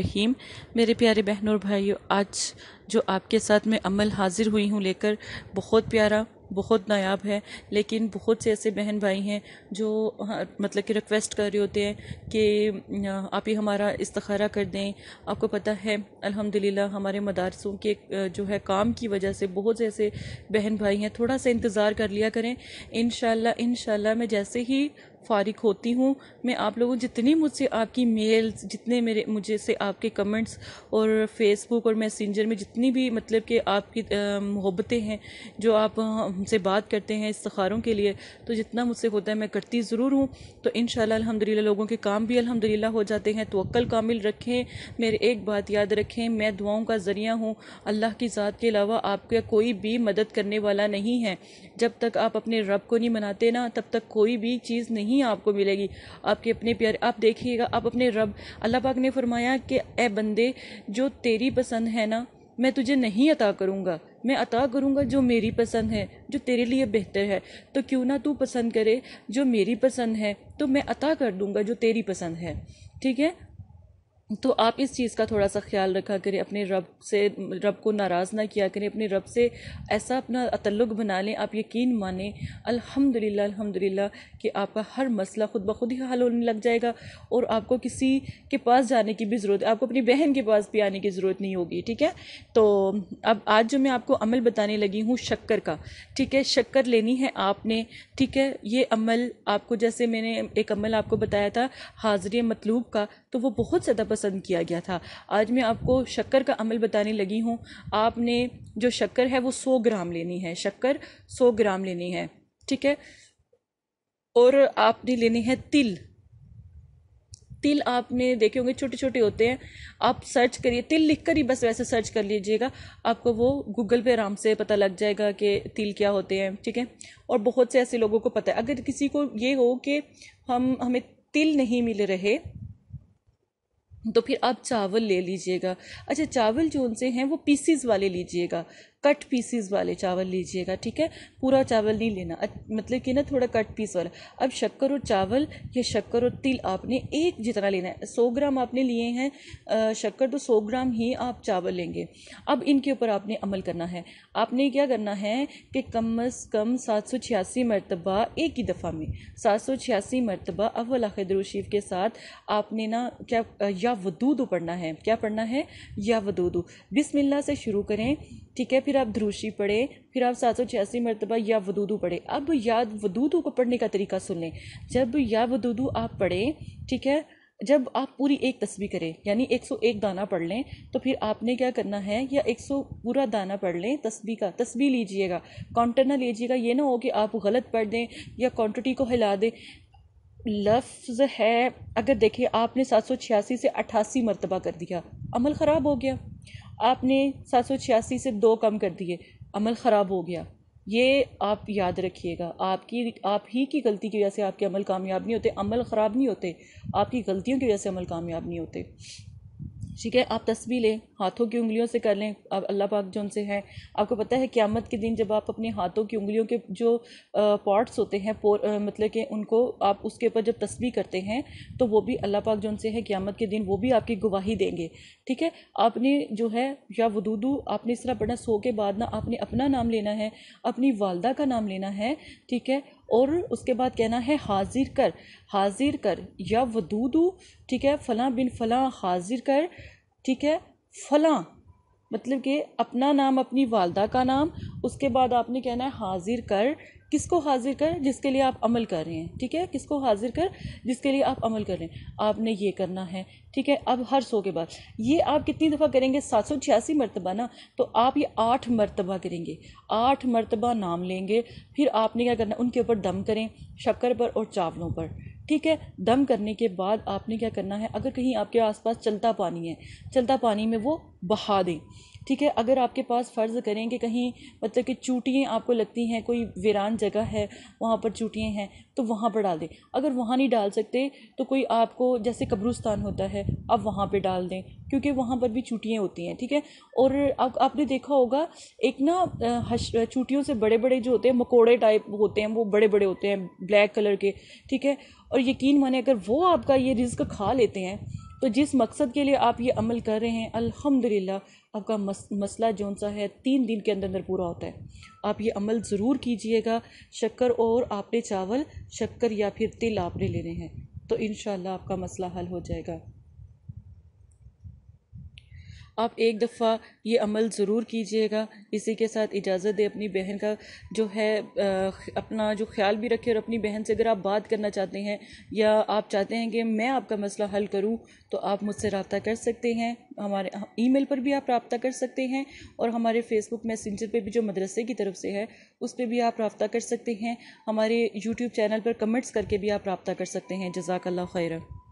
रहीम मेरे प्यारे बहनों और भाइयों आज जो आपके साथ मैं अमल हाजिर हुई हूँ लेकर बहुत प्यारा बहुत नायाब है लेकिन बहुत से ऐसे बहन भाई हैं जो हाँ, मतलब कि रिक्वेस्ट कर रहे होते हैं कि आप ही हमारा इस्तखारा कर दें आपको पता है अल्हम्दुलिल्लाह हमारे मदारसों के जो है काम की वजह से बहुत से ऐसे बहन भाई हैं थोड़ा सा इंतज़ार कर लिया करें इन शाला मैं जैसे ही फ़ारिग होती हूँ मैं आप लोगों जितनी मुझसे आपकी मेल्स जितने मेरे मुझे से आपके कमेंट्स और फेसबुक और मैसेंजर में जितनी भी मतलब कि आपकी मोहब्बतें हैं जो आप हमसे बात करते हैं इस्तारों के लिए तो जितना मुझसे होता है मैं करती ज़रूर हूँ तो इन अल्हम्दुलिल्लाह लोगों के काम भी अलहमदिल्ला हो जाते हैं तो अक्ल कामिल रखें मेरे एक बात याद रखें मैं दुआओं का ज़रिया हूँ अल्लाह की ज़ात के अलावा आपका कोई भी मदद करने वाला नहीं है जब तक आप अपने रब को नहीं मनाते ना तब तक कोई भी चीज़ नहीं ही आपको मिलेगी आपके अपने प्यार आप देखिएगा आप अपने रब अल्लाह पाक ने फरमाया कि ए बंदे जो तेरी पसंद है ना मैं तुझे नहीं अता करूँगा मैं अता करूँगा जो मेरी पसंद है जो तेरे लिए बेहतर है तो क्यों ना तू पसंद करे जो मेरी पसंद है तो मैं अता कर दूँगा जो तेरी पसंद है ठीक है तो आप इस चीज़ का थोड़ा सा ख्याल रखा करें अपने रब से रब को नाराज़ ना किया करें अपने रब से ऐसा अपना तल्लुक बना लें आप यकीन माने अल्हम्दुलिल्लाह अल्हम्दुलिल्लाह कि आपका हर मसला खुद ब खुद ही हल होने लग जाएगा और आपको किसी के पास जाने की भी ज़रूरत आपको अपनी बहन के पास भी आने की ज़रूरत नहीं होगी ठीक है तो अब आज जो मैं आपको अमल बताने लगी हूँ शक्कर का ठीक है शक्कर लेनी है आपने ठीक है ये अमल आपको जैसे मैंने एक अमल आपको बताया था हाजिर मतलूब का तो वो बहुत ज़्यादा पसंद किया गया था आज मैं आपको शक्कर का अमल बताने लगी हूँ आपने जो शक्कर है वो सौ ग्राम लेनी है शक्कर सौ ग्राम लेनी है ठीक है और आपने लेनी है तिल तिल आपने देखे होंगे छोटे छोटे होते हैं आप सर्च करिए तिल लिखकर ही बस वैसे सर्च कर लीजिएगा आपको वो गूगल पे आराम से पता लग जाएगा कि तिल क्या होते हैं ठीक है और बहुत से ऐसे लोगों को पता है अगर किसी को ये हो कि हम हमें तिल नहीं मिल रहे तो फिर आप चावल ले लीजिएगा अच्छा चावल जो उनसे हैं वो पीसीज वाले लीजिएगा कट पीसीज वाले चावल लीजिएगा ठीक है पूरा चावल नहीं लेना मतलब कि ना थोड़ा कट पीस वाला अब शक्कर और चावल या शक्कर और तिल आपने एक जितना लेना है सौ ग्राम आपने लिए हैं शक्कर तो सौ ग्राम ही आप चावल लेंगे अब इनके ऊपर आपने अमल करना है आपने क्या करना है कि कम अज़ कम सात सौ छियासी मरतबा एक ही दफ़ा में सात सौ छियासी मरतबा अव्वल आखिर शरीफ के साथ आपने ना क्या या वदूदू पढ़ना है क्या पढ़ना है या वदूदू बिसमिल्ला से शुरू करें ठीक है फिर आप ध्रुशी पढ़े फिर आप सात सौ छियासी मरतबा या वदूदू पढ़े अब या वदूदू को पढ़ने का तरीका सुन लें जब या वदूदू आप पढ़ें ठीक है जब आप पूरी एक तस्वीर करें यानी 101 दाना पढ़ लें तो फिर आपने क्या करना है या 100 पूरा दाना पढ़ लें तस्वीर का तस्वीर लीजिएगा काउंटर ना लीजिएगा ये ना हो कि आप गलत पढ़ दें या क्वांटिटी को हिला दें लफ्ज़ है अगर देखिए आपने सात सौ छियासी से अट्ठासी मरतबा कर दिया अमल ख़राब हो गया आपने सात सौ छियासी से दो कम कर दिए अमल ख़राब हो गया ये आप याद रखिएगा आपकी आप ही की गलती की वजह से आपके अमल कामयाब नहीं होते अमल ख़राब नहीं होते आपकी गलतियों की वजह से अमल कामयाब नहीं होते ठीक है आप तस्वीर लें हाथों की उंगलियों से कर लें आप अल्लाह पाक जो उनसे है आपको पता है क़्यामत के दिन जब आप अपने हाथों की उंगलियों के जो पॉट्स होते हैं मतलब कि उनको आप उसके ऊपर जब तस्वीर करते हैं तो वो भी अल्लाह पाक जो उनसे है क़्यामत के दिन वो भी आपकी गवाही देंगे ठीक है आपने जो है या वदूदू आपने इस तरह पढ़ना सो के बाद ना आपने अपना नाम लेना है अपनी वालदा का नाम लेना है ठीक है और उसके बाद कहना है हाजिर कर हाजिर कर या वदूदू ठीक है फ़लाँ बिन फ़लाँ हाजिर कर ठीक है फ़लाँ मतलब कि अपना नाम अपनी वालदा का नाम उसके बाद आपने कहना है हाजिर कर किसको हाजिर कर जिसके लिए आप अमल कर रहे हैं ठीक है किसको हाजिर कर जिसके लिए आप अमल कर रहे हैं आपने ये करना है ठीक है अब हर सौ के बाद ये आप कितनी दफ़ा करेंगे सात सौ छियासी मरतबा ना तो आप ये आठ मरतबा करेंगे आठ मरतबा नाम लेंगे फिर आपने क्या करना उनके ऊपर दम करें शक्कर पर और चावलों पर ठीक है दम करने के बाद आपने क्या करना है अगर कहीं आपके आसपास चलता पानी है चलता पानी में वो बहा दें ठीक है अगर आपके पास फ़र्ज़ करें कि कहीं मतलब कि चूटियाँ आपको लगती हैं कोई वीरान जगह है वहाँ पर चूटियाँ हैं तो वहाँ पर डाल दें अगर वहाँ नहीं डाल सकते तो कोई आपको जैसे कब्रुस्तान होता है आप वहाँ पर डाल दें क्योंकि वहाँ पर भी चूटियाँ होती हैं ठीक है और आप, आपने देखा होगा एक ना चूटियों से बड़े बड़े जो होते हैं मकोड़े टाइप होते हैं वो बड़े बड़े होते हैं ब्लैक कलर के ठीक है और यकीन माने अगर वो आपका ये रिज्क खा लेते हैं तो जिस मकसद के लिए आप ये अमल कर रहे हैं अल्हम्दुलिल्लाह आपका मस, मसला जौन सा है तीन दिन के अंदर अंदर पूरा होता है आप ये अमल ज़रूर कीजिएगा शक्कर और आपने चावल शक्कर या फिर तिल आपने लेने हैं तो इन आपका मसला हल हो जाएगा आप एक दफ़ा ये अमल ज़रूर कीजिएगा इसी के साथ इजाज़त दें अपनी बहन का जो है अपना जो ख्याल भी रखें और अपनी बहन से अगर आप बात करना चाहते हैं या आप चाहते हैं कि मैं आपका मसला हल करूँ तो आप मुझसे रबता कर सकते हैं हमारे ईमेल पर भी आप रबता कर सकते हैं और हमारे फेसबुक मैसेंजर पर भी जो मदरसे की तरफ से है उस पर भी आप रबता कर सकते हैं हमारे यूट्यूब चैनल पर कमेंट्स करके भी आप रबता कर सकते हैं जजाकल्ला खैर